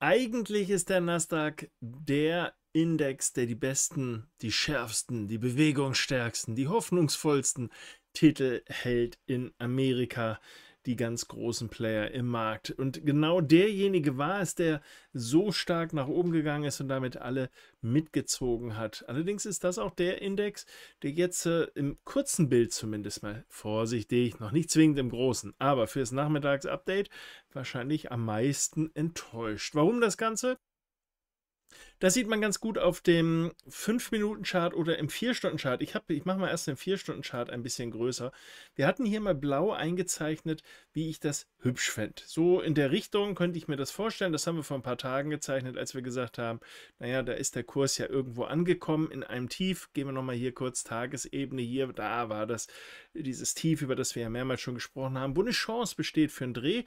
Eigentlich ist der Nasdaq der Index, der die besten, die schärfsten, die bewegungsstärksten, die hoffnungsvollsten Titel hält in Amerika die ganz großen Player im Markt. Und genau derjenige war es, der so stark nach oben gegangen ist und damit alle mitgezogen hat. Allerdings ist das auch der Index, der jetzt äh, im kurzen Bild zumindest mal vorsichtig, noch nicht zwingend im großen, aber fürs Nachmittagsupdate wahrscheinlich am meisten enttäuscht. Warum das Ganze? Das sieht man ganz gut auf dem 5-Minuten-Chart oder im 4-Stunden-Chart. Ich, ich mache mal erst den 4-Stunden-Chart ein bisschen größer. Wir hatten hier mal blau eingezeichnet, wie ich das hübsch fände. So in der Richtung könnte ich mir das vorstellen. Das haben wir vor ein paar Tagen gezeichnet, als wir gesagt haben, naja, da ist der Kurs ja irgendwo angekommen in einem Tief. Gehen wir nochmal hier kurz Tagesebene. Hier, da war das, dieses Tief, über das wir ja mehrmals schon gesprochen haben, wo eine Chance besteht für einen Dreh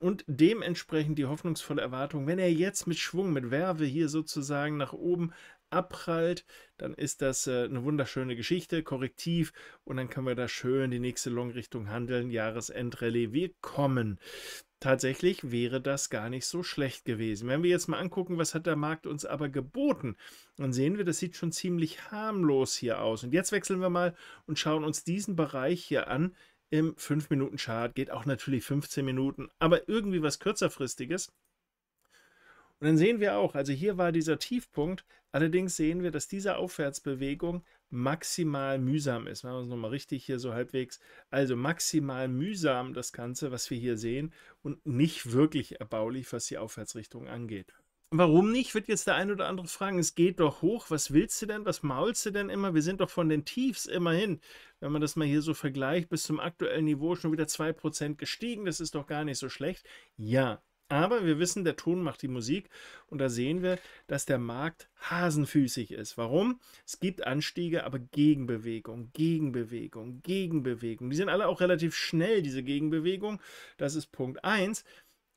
und dementsprechend die hoffnungsvolle Erwartung, wenn er jetzt mit Schwung, mit Werbe hier sozusagen nach oben abprallt, dann ist das äh, eine wunderschöne Geschichte, korrektiv und dann können wir da schön die nächste Long-Richtung handeln, Jahresendrallye, wir kommen. Tatsächlich wäre das gar nicht so schlecht gewesen. Wenn wir jetzt mal angucken, was hat der Markt uns aber geboten, dann sehen wir, das sieht schon ziemlich harmlos hier aus. Und jetzt wechseln wir mal und schauen uns diesen Bereich hier an, im 5-Minuten-Chart, geht auch natürlich 15 Minuten, aber irgendwie was kürzerfristiges. Und dann sehen wir auch, also hier war dieser Tiefpunkt, allerdings sehen wir, dass diese Aufwärtsbewegung maximal mühsam ist. Machen wir es nochmal richtig hier so halbwegs. Also maximal mühsam das Ganze, was wir hier sehen und nicht wirklich erbaulich, was die Aufwärtsrichtung angeht. Warum nicht, wird jetzt der ein oder andere fragen. Es geht doch hoch. Was willst du denn? Was maulst du denn immer? Wir sind doch von den Tiefs immerhin, wenn man das mal hier so vergleicht, bis zum aktuellen Niveau schon wieder 2% gestiegen. Das ist doch gar nicht so schlecht. Ja, aber wir wissen, der Ton macht die Musik und da sehen wir, dass der Markt hasenfüßig ist. Warum? Es gibt Anstiege, aber Gegenbewegung, Gegenbewegung, Gegenbewegung. Die sind alle auch relativ schnell, diese Gegenbewegung. Das ist Punkt 1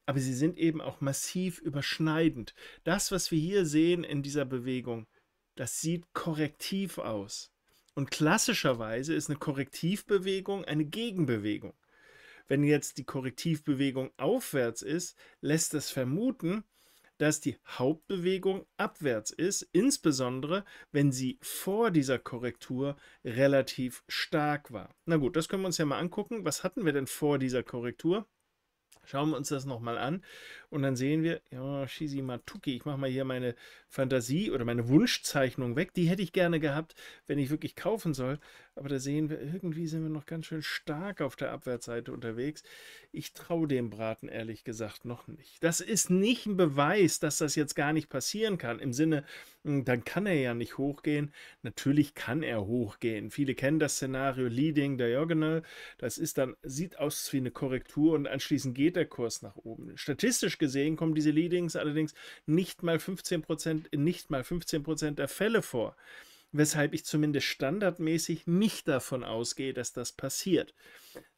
aber sie sind eben auch massiv überschneidend. Das, was wir hier sehen in dieser Bewegung, das sieht korrektiv aus. Und klassischerweise ist eine Korrektivbewegung eine Gegenbewegung. Wenn jetzt die Korrektivbewegung aufwärts ist, lässt das vermuten, dass die Hauptbewegung abwärts ist, insbesondere wenn sie vor dieser Korrektur relativ stark war. Na gut, das können wir uns ja mal angucken. Was hatten wir denn vor dieser Korrektur? Schauen wir uns das nochmal an. Und dann sehen wir, ja, Shizi Matuki, ich mache mal hier meine Fantasie oder meine Wunschzeichnung weg. Die hätte ich gerne gehabt, wenn ich wirklich kaufen soll. Aber da sehen wir, irgendwie sind wir noch ganz schön stark auf der Abwärtsseite unterwegs. Ich traue dem Braten ehrlich gesagt noch nicht. Das ist nicht ein Beweis, dass das jetzt gar nicht passieren kann. Im Sinne, hm, dann kann er ja nicht hochgehen. Natürlich kann er hochgehen. Viele kennen das Szenario Leading Diagonal. Das ist dann, sieht aus wie eine Korrektur und anschließend geht der Kurs nach oben. Statistisch gesehen kommen diese Leadings allerdings nicht mal 15 Prozent, nicht mal 15 der Fälle vor, weshalb ich zumindest standardmäßig nicht davon ausgehe, dass das passiert.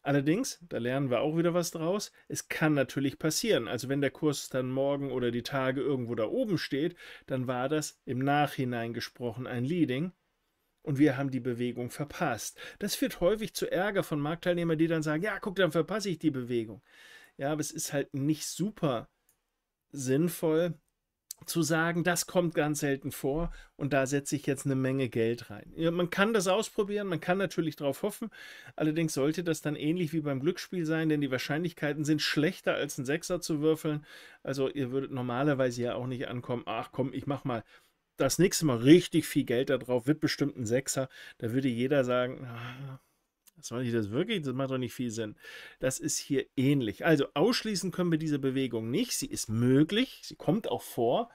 Allerdings, da lernen wir auch wieder was draus, es kann natürlich passieren. Also wenn der Kurs dann morgen oder die Tage irgendwo da oben steht, dann war das im Nachhinein gesprochen ein Leading, und wir haben die Bewegung verpasst. Das führt häufig zu Ärger von Marktteilnehmern, die dann sagen, ja, guck, dann verpasse ich die Bewegung. Ja, aber es ist halt nicht super, sinnvoll zu sagen, das kommt ganz selten vor und da setze ich jetzt eine Menge Geld rein. Ja, man kann das ausprobieren, man kann natürlich darauf hoffen, allerdings sollte das dann ähnlich wie beim Glücksspiel sein, denn die Wahrscheinlichkeiten sind schlechter als ein Sechser zu würfeln. Also ihr würdet normalerweise ja auch nicht ankommen, ach komm, ich mach mal das nächste Mal richtig viel Geld da drauf, wird bestimmt ein Sechser. Da würde jeder sagen, ah, das macht das wirklich, das macht doch nicht viel Sinn. Das ist hier ähnlich. Also ausschließen können wir diese Bewegung nicht. Sie ist möglich, sie kommt auch vor,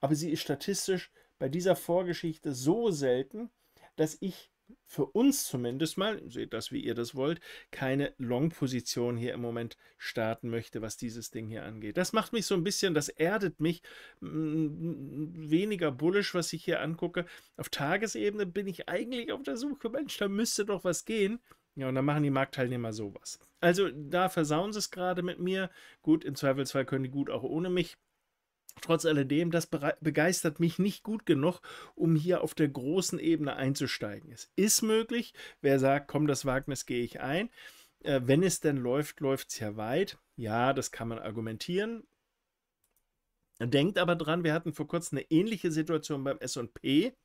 aber sie ist statistisch bei dieser Vorgeschichte so selten, dass ich für uns zumindest mal, seht das, wie ihr das wollt, keine Long-Position hier im Moment starten möchte, was dieses Ding hier angeht. Das macht mich so ein bisschen, das erdet mich mm, mm, weniger bullisch, was ich hier angucke. Auf Tagesebene bin ich eigentlich auf der Suche, Mensch, da müsste doch was gehen. Ja, und dann machen die Marktteilnehmer sowas. Also da versauen sie es gerade mit mir. Gut, im Zweifelsfall können die gut auch ohne mich. Trotz alledem, das begeistert mich nicht gut genug, um hier auf der großen Ebene einzusteigen. Es ist möglich, wer sagt, komm, das Wagnis gehe ich ein. Äh, wenn es denn läuft, läuft es ja weit. Ja, das kann man argumentieren. Denkt aber dran, wir hatten vor kurzem eine ähnliche Situation beim SP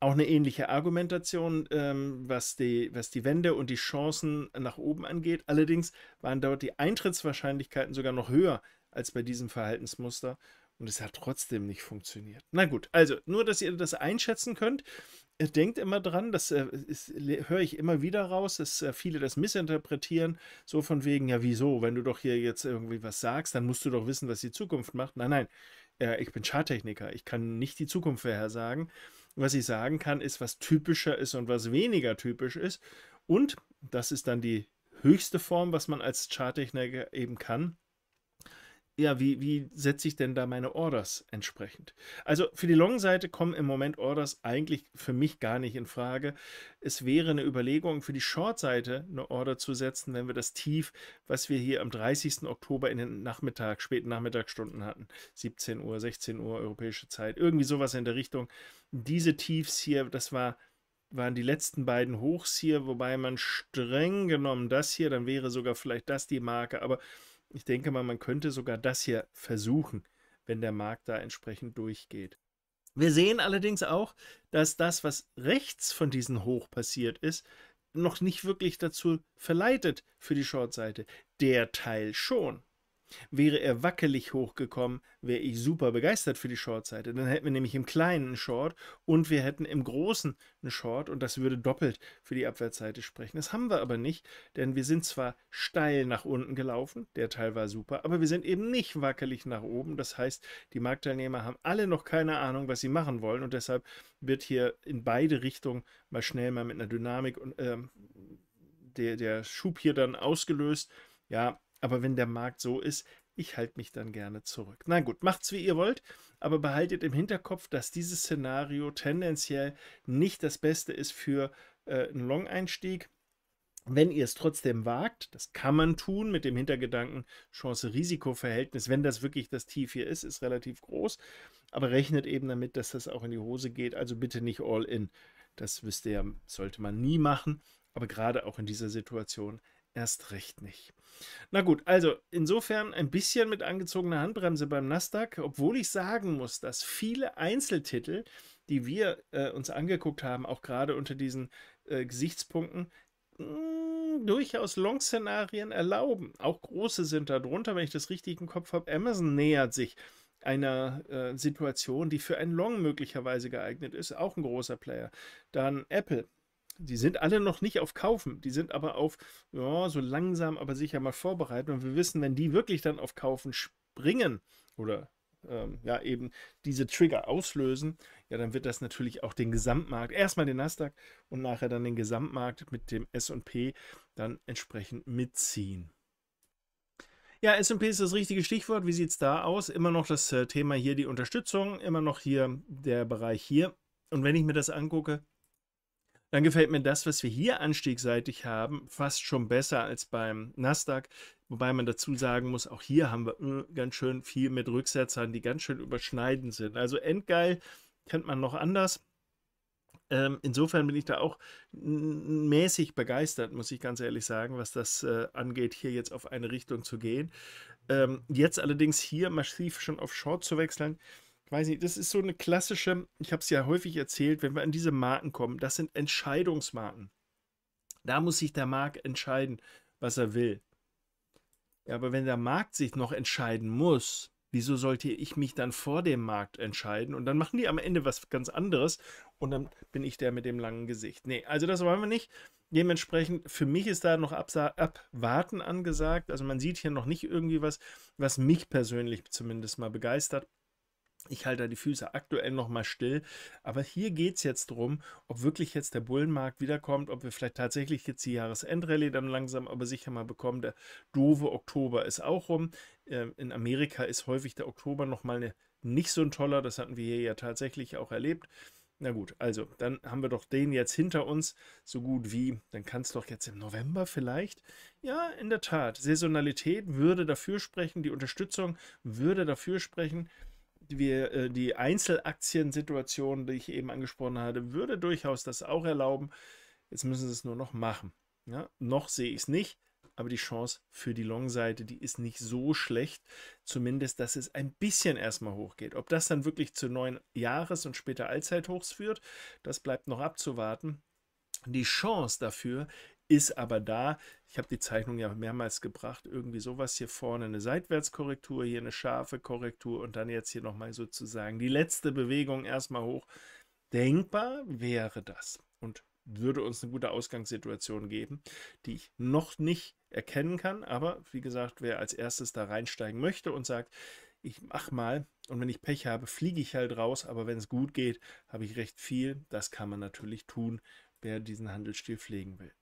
auch eine ähnliche Argumentation, ähm, was, die, was die Wände und die Chancen nach oben angeht. Allerdings waren dort die Eintrittswahrscheinlichkeiten sogar noch höher als bei diesem Verhaltensmuster. Und es hat trotzdem nicht funktioniert. Na gut, also nur, dass ihr das einschätzen könnt. Denkt immer dran, das äh, höre ich immer wieder raus, dass äh, viele das missinterpretieren, so von wegen, ja wieso, wenn du doch hier jetzt irgendwie was sagst, dann musst du doch wissen, was die Zukunft macht. Nein, nein, äh, ich bin Charttechniker, ich kann nicht die Zukunft vorhersagen. sagen was ich sagen kann, ist, was typischer ist und was weniger typisch ist. Und das ist dann die höchste Form, was man als Charttechniker eben kann ja, wie, wie setze ich denn da meine Orders entsprechend? Also für die Long-Seite kommen im Moment Orders eigentlich für mich gar nicht in Frage. Es wäre eine Überlegung, für die Short-Seite eine Order zu setzen, wenn wir das Tief, was wir hier am 30. Oktober in den Nachmittag, späten Nachmittagsstunden hatten, 17 Uhr, 16 Uhr europäische Zeit, irgendwie sowas in der Richtung. Diese Tiefs hier, das war waren die letzten beiden Hochs hier, wobei man streng genommen das hier, dann wäre sogar vielleicht das die Marke, aber ich denke mal, man könnte sogar das hier versuchen, wenn der Markt da entsprechend durchgeht. Wir sehen allerdings auch, dass das, was rechts von diesem Hoch passiert ist, noch nicht wirklich dazu verleitet für die Shortseite. Der Teil schon. Wäre er wackelig hochgekommen, wäre ich super begeistert für die Shortseite. Dann hätten wir nämlich im Kleinen einen Short und wir hätten im Großen einen Short und das würde doppelt für die Abwärtsseite sprechen. Das haben wir aber nicht, denn wir sind zwar steil nach unten gelaufen, der Teil war super, aber wir sind eben nicht wackelig nach oben. Das heißt, die Marktteilnehmer haben alle noch keine Ahnung, was sie machen wollen und deshalb wird hier in beide Richtungen mal schnell mal mit einer Dynamik und ähm, der, der Schub hier dann ausgelöst. Ja, aber wenn der Markt so ist, ich halte mich dann gerne zurück. Na gut, macht's wie ihr wollt, aber behaltet im Hinterkopf, dass dieses Szenario tendenziell nicht das Beste ist für äh, einen Long-Einstieg. Wenn ihr es trotzdem wagt, das kann man tun mit dem Hintergedanken Chance-Risiko-Verhältnis, wenn das wirklich das Tief hier ist, ist relativ groß, aber rechnet eben damit, dass das auch in die Hose geht. Also bitte nicht all in. Das wisst ihr, sollte man nie machen, aber gerade auch in dieser Situation erst recht nicht. Na gut, also insofern ein bisschen mit angezogener Handbremse beim Nasdaq, obwohl ich sagen muss, dass viele Einzeltitel, die wir äh, uns angeguckt haben, auch gerade unter diesen äh, Gesichtspunkten, mh, hm, durchaus Long-Szenarien erlauben. Auch große sind da drunter, wenn ich das richtig im Kopf habe. Amazon nähert sich einer äh, Situation, die für ein Long möglicherweise geeignet ist, auch ein großer Player. Dann Apple, die sind alle noch nicht auf Kaufen, die sind aber auf, ja, so langsam, aber sicher mal vorbereitet. Und wir wissen, wenn die wirklich dann auf Kaufen springen oder ähm, ja eben diese Trigger auslösen, ja, dann wird das natürlich auch den Gesamtmarkt, erstmal den Nasdaq und nachher dann den Gesamtmarkt mit dem SP dann entsprechend mitziehen. Ja, S&P ist das richtige Stichwort. Wie sieht es da aus? Immer noch das äh, Thema hier die Unterstützung, immer noch hier der Bereich hier. Und wenn ich mir das angucke, dann gefällt mir das, was wir hier anstiegsseitig haben, fast schon besser als beim Nasdaq. Wobei man dazu sagen muss, auch hier haben wir äh, ganz schön viel mit Rücksetzern, die ganz schön überschneidend sind. Also Endgeil kennt man noch anders. Ähm, insofern bin ich da auch mäßig begeistert, muss ich ganz ehrlich sagen, was das äh, angeht, hier jetzt auf eine Richtung zu gehen. Ähm, jetzt allerdings hier massiv schon auf Short zu wechseln, ich weiß nicht, das ist so eine klassische, ich habe es ja häufig erzählt, wenn wir an diese Marken kommen, das sind Entscheidungsmarken. Da muss sich der Markt entscheiden, was er will. Ja, aber wenn der Markt sich noch entscheiden muss, wieso sollte ich mich dann vor dem Markt entscheiden? Und dann machen die am Ende was ganz anderes und dann bin ich der mit dem langen Gesicht. Nee, also das wollen wir nicht. Dementsprechend, für mich ist da noch Abwarten angesagt. Also man sieht hier noch nicht irgendwie was, was mich persönlich zumindest mal begeistert. Ich halte da die Füße aktuell nochmal still. Aber hier geht es jetzt darum, ob wirklich jetzt der Bullenmarkt wiederkommt, ob wir vielleicht tatsächlich jetzt die Jahresendrallye dann langsam aber sicher mal bekommen. Der doofe Oktober ist auch rum. Ähm, in Amerika ist häufig der Oktober nochmal ne, nicht so ein toller. Das hatten wir hier ja tatsächlich auch erlebt. Na gut, also dann haben wir doch den jetzt hinter uns, so gut wie. Dann kann es doch jetzt im November vielleicht. Ja, in der Tat. Saisonalität würde dafür sprechen, die Unterstützung würde dafür sprechen wir, äh, die Einzelaktiensituation, die ich eben angesprochen hatte, würde durchaus das auch erlauben. Jetzt müssen sie es nur noch machen. Ja? Noch sehe ich es nicht, aber die Chance für die Long-Seite, die ist nicht so schlecht. Zumindest, dass es ein bisschen erstmal hochgeht. Ob das dann wirklich zu neuen Jahres- und später Allzeithochs führt, das bleibt noch abzuwarten. Die Chance dafür ist aber da. Ich habe die Zeichnung ja mehrmals gebracht. Irgendwie sowas hier vorne eine Seitwärtskorrektur, hier eine scharfe Korrektur und dann jetzt hier nochmal sozusagen die letzte Bewegung erstmal hoch. Denkbar wäre das und würde uns eine gute Ausgangssituation geben, die ich noch nicht erkennen kann. Aber wie gesagt, wer als erstes da reinsteigen möchte und sagt, ich mach mal und wenn ich Pech habe, fliege ich halt raus, aber wenn es gut geht, habe ich recht viel. Das kann man natürlich tun, wer diesen Handelsstil pflegen will.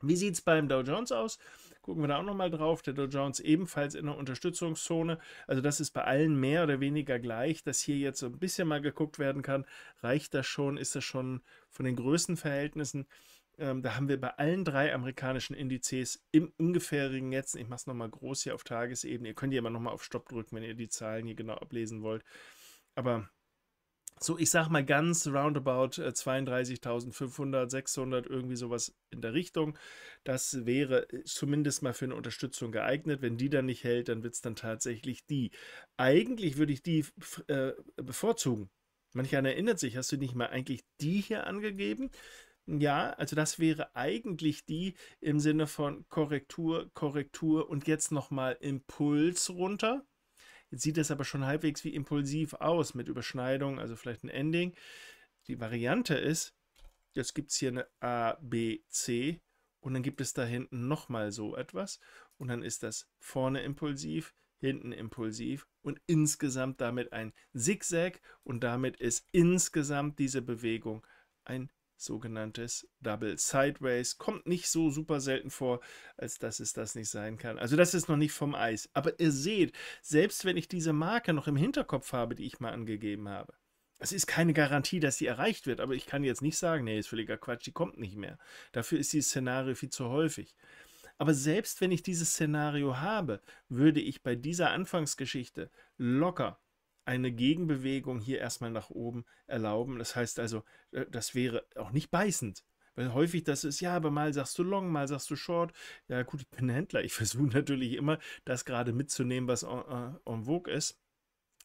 Wie sieht es beim Dow Jones aus? Gucken wir da auch nochmal drauf. Der Dow Jones ebenfalls in der Unterstützungszone. Also das ist bei allen mehr oder weniger gleich, dass hier jetzt so ein bisschen mal geguckt werden kann. Reicht das schon? Ist das schon von den Größenverhältnissen? Ähm, da haben wir bei allen drei amerikanischen Indizes im ungefährigen jetzt, ich mache es nochmal groß hier auf Tagesebene, ihr könnt hier aber nochmal auf Stopp drücken, wenn ihr die Zahlen hier genau ablesen wollt. Aber so, ich sag mal ganz roundabout 32.500, äh, 600, irgendwie sowas in der Richtung. Das wäre äh, zumindest mal für eine Unterstützung geeignet. Wenn die dann nicht hält, dann wird es dann tatsächlich die. Eigentlich würde ich die äh, bevorzugen. Manch einer erinnert sich, hast du nicht mal eigentlich die hier angegeben? Ja, also das wäre eigentlich die im Sinne von Korrektur, Korrektur und jetzt nochmal Impuls runter. Jetzt sieht das aber schon halbwegs wie impulsiv aus mit Überschneidung, also vielleicht ein Ending. Die Variante ist, jetzt gibt es hier eine A, B, C und dann gibt es da hinten nochmal so etwas und dann ist das vorne impulsiv, hinten impulsiv und insgesamt damit ein Zigzag und damit ist insgesamt diese Bewegung ein sogenanntes Double Sideways. Kommt nicht so super selten vor, als dass es das nicht sein kann. Also das ist noch nicht vom Eis. Aber ihr seht, selbst wenn ich diese Marke noch im Hinterkopf habe, die ich mal angegeben habe, es ist keine Garantie, dass sie erreicht wird, aber ich kann jetzt nicht sagen, nee, ist völliger Quatsch, die kommt nicht mehr. Dafür ist dieses Szenario viel zu häufig. Aber selbst wenn ich dieses Szenario habe, würde ich bei dieser Anfangsgeschichte locker eine Gegenbewegung hier erstmal nach oben erlauben. Das heißt also, äh, das wäre auch nicht beißend. Weil häufig das ist, ja, aber mal sagst du long, mal sagst du short. Ja, gut, ich bin Händler. Ich versuche natürlich immer, das gerade mitzunehmen, was en, äh, en vogue ist.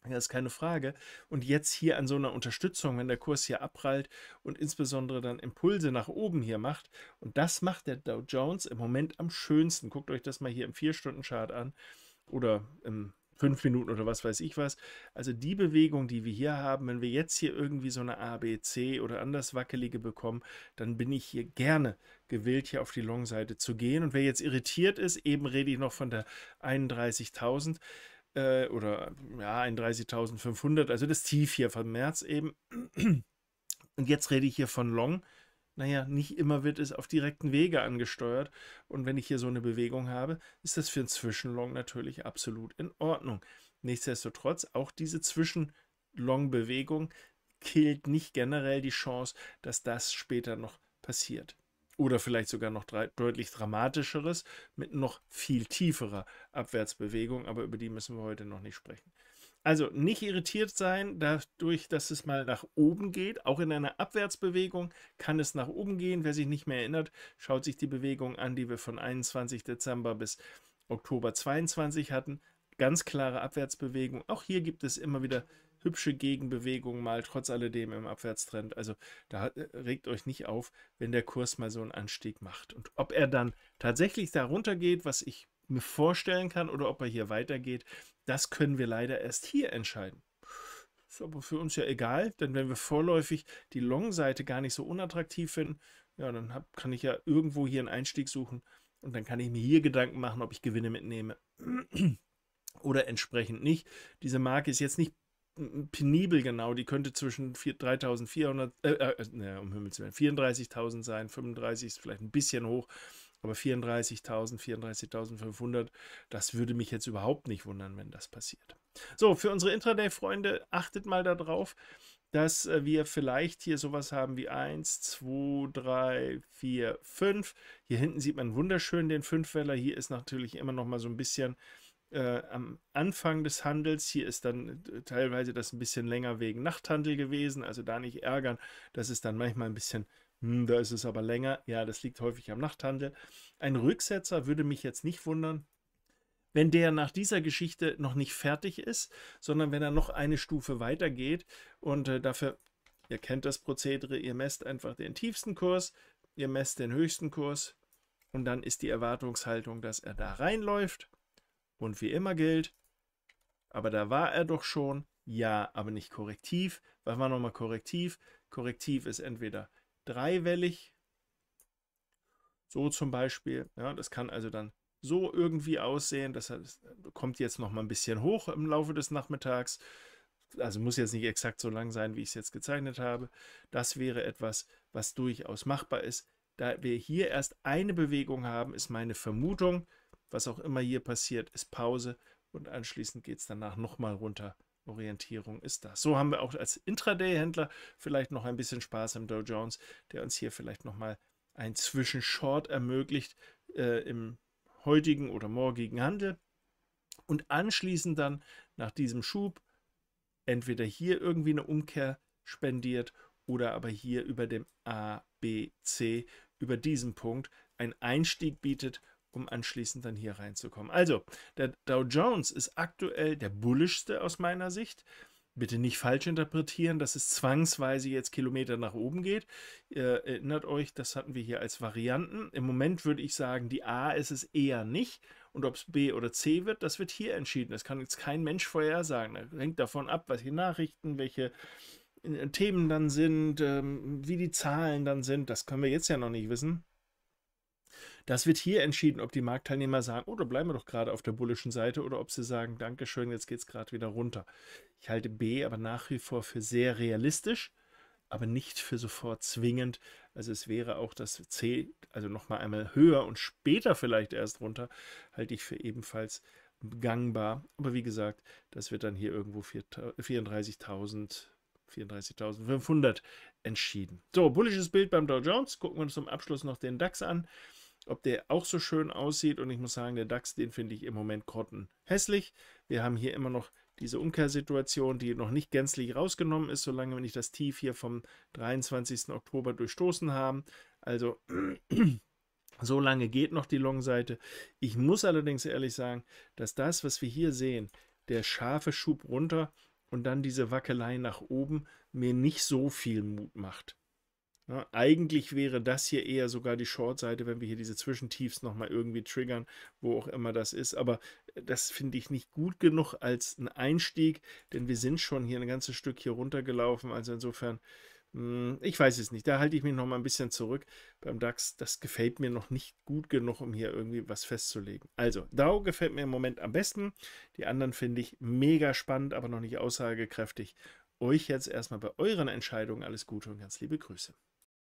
Das ist keine Frage. Und jetzt hier an so einer Unterstützung, wenn der Kurs hier abprallt und insbesondere dann Impulse nach oben hier macht, und das macht der Dow Jones im Moment am schönsten. Guckt euch das mal hier im 4-Stunden-Chart an oder im fünf Minuten oder was weiß ich was. Also die Bewegung, die wir hier haben, wenn wir jetzt hier irgendwie so eine ABC oder anders wackelige bekommen, dann bin ich hier gerne gewillt, hier auf die Long-Seite zu gehen. Und wer jetzt irritiert ist, eben rede ich noch von der 31.000 äh, oder ja, 31.500, also das Tief hier vom März eben. Und jetzt rede ich hier von Long naja, nicht immer wird es auf direkten Wege angesteuert. Und wenn ich hier so eine Bewegung habe, ist das für einen Zwischenlong natürlich absolut in Ordnung. Nichtsdestotrotz, auch diese Zwischenlong-Bewegung killt nicht generell die Chance, dass das später noch passiert. Oder vielleicht sogar noch deutlich dramatischeres mit noch viel tieferer Abwärtsbewegung, aber über die müssen wir heute noch nicht sprechen. Also nicht irritiert sein dadurch, dass es mal nach oben geht. Auch in einer Abwärtsbewegung kann es nach oben gehen. Wer sich nicht mehr erinnert, schaut sich die Bewegung an, die wir von 21. Dezember bis Oktober 22 hatten. Ganz klare Abwärtsbewegung. Auch hier gibt es immer wieder hübsche Gegenbewegungen mal trotz alledem im Abwärtstrend. Also da äh, regt euch nicht auf, wenn der Kurs mal so einen Anstieg macht. Und ob er dann tatsächlich darunter geht, was ich mir vorstellen kann, oder ob er hier weitergeht, das können wir leider erst hier entscheiden. Ist aber für uns ja egal, denn wenn wir vorläufig die Long-Seite gar nicht so unattraktiv finden, ja, dann hab, kann ich ja irgendwo hier einen Einstieg suchen und dann kann ich mir hier Gedanken machen, ob ich Gewinne mitnehme oder entsprechend nicht. Diese Marke ist jetzt nicht penibel genau, die könnte zwischen 3.400, äh, äh, um Himmels Willen, 34.000 sein, 35 ist vielleicht ein bisschen hoch, aber 34.000, 34.500, das würde mich jetzt überhaupt nicht wundern, wenn das passiert. So, für unsere Intraday-Freunde, achtet mal darauf, dass äh, wir vielleicht hier sowas haben wie 1, 2, 3, 4, 5. Hier hinten sieht man wunderschön den Fünfweller. Hier ist natürlich immer noch mal so ein bisschen äh, am Anfang des Handels. Hier ist dann äh, teilweise das ein bisschen länger wegen Nachthandel gewesen. Also da nicht ärgern. dass es dann manchmal ein bisschen hm, da ist es aber länger. Ja, das liegt häufig am Nachthandel. Ein Rücksetzer würde mich jetzt nicht wundern, wenn der nach dieser Geschichte noch nicht fertig ist, sondern wenn er noch eine Stufe weitergeht und äh, dafür, ihr kennt das Prozedere, ihr messt einfach den tiefsten Kurs, ihr messt den höchsten Kurs und dann ist die Erwartungshaltung, dass er da reinläuft und wie immer gilt, aber da war er doch schon, ja, aber nicht korrektiv. Was war nochmal korrektiv? Korrektiv ist entweder dreiwellig. So zum Beispiel. Ja, das kann also dann so irgendwie aussehen. Das kommt jetzt noch mal ein bisschen hoch im Laufe des Nachmittags. Also muss jetzt nicht exakt so lang sein, wie ich es jetzt gezeichnet habe. Das wäre etwas, was durchaus machbar ist. Da wir hier erst eine Bewegung haben, ist meine Vermutung, was auch immer hier passiert, ist Pause und anschließend geht es danach nochmal runter Orientierung ist das. So haben wir auch als Intraday-Händler vielleicht noch ein bisschen Spaß im Dow Jones, der uns hier vielleicht nochmal ein Zwischenshort ermöglicht äh, im heutigen oder morgigen Handel. Und anschließend dann nach diesem Schub entweder hier irgendwie eine Umkehr spendiert oder aber hier über dem ABC, über diesen Punkt, einen Einstieg bietet um anschließend dann hier reinzukommen. Also, der Dow Jones ist aktuell der bullischste aus meiner Sicht. Bitte nicht falsch interpretieren, dass es zwangsweise jetzt Kilometer nach oben geht. Ihr erinnert euch, das hatten wir hier als Varianten. Im Moment würde ich sagen, die A ist es eher nicht. Und ob es B oder C wird, das wird hier entschieden. Das kann jetzt kein Mensch vorhersagen. Das hängt davon ab, welche Nachrichten, welche äh, Themen dann sind, ähm, wie die Zahlen dann sind. Das können wir jetzt ja noch nicht wissen. Das wird hier entschieden, ob die Marktteilnehmer sagen, oh, da bleiben wir doch gerade auf der bullischen Seite oder ob sie sagen, Dankeschön, jetzt geht es gerade wieder runter. Ich halte B aber nach wie vor für sehr realistisch, aber nicht für sofort zwingend. Also es wäre auch das C, also nochmal einmal höher und später vielleicht erst runter, halte ich für ebenfalls gangbar. Aber wie gesagt, das wird dann hier irgendwo 34.000. 34.500 entschieden. So, bullisches Bild beim Dow Jones. Gucken wir uns zum Abschluss noch den DAX an ob der auch so schön aussieht. Und ich muss sagen, der DAX, den finde ich im Moment grotten hässlich. Wir haben hier immer noch diese Umkehrsituation, die noch nicht gänzlich rausgenommen ist, solange wir nicht das Tief hier vom 23. Oktober durchstoßen haben. Also so lange geht noch die Long-Seite. Ich muss allerdings ehrlich sagen, dass das, was wir hier sehen, der scharfe Schub runter und dann diese Wackelei nach oben, mir nicht so viel Mut macht. Ja, ne? eigentlich wäre das hier eher sogar die Short-Seite, wenn wir hier diese Zwischentiefs nochmal irgendwie triggern, wo auch immer das ist. Aber äh, das finde ich nicht gut genug als ein Einstieg, denn wir sind schon hier ein ganzes Stück hier runtergelaufen. Also insofern, mh, hm, ich weiß es nicht. Da halte ich mich nochmal ein bisschen zurück beim DAX. Das gefällt mir noch nicht gut genug, um hier irgendwie was festzulegen. Also, DAO gefällt mir im Moment am besten. Die anderen finde ich mega spannend, aber noch nicht aussagekräftig. Euch jetzt erstmal bei euren Entscheidungen alles Gute und ganz liebe Grüße.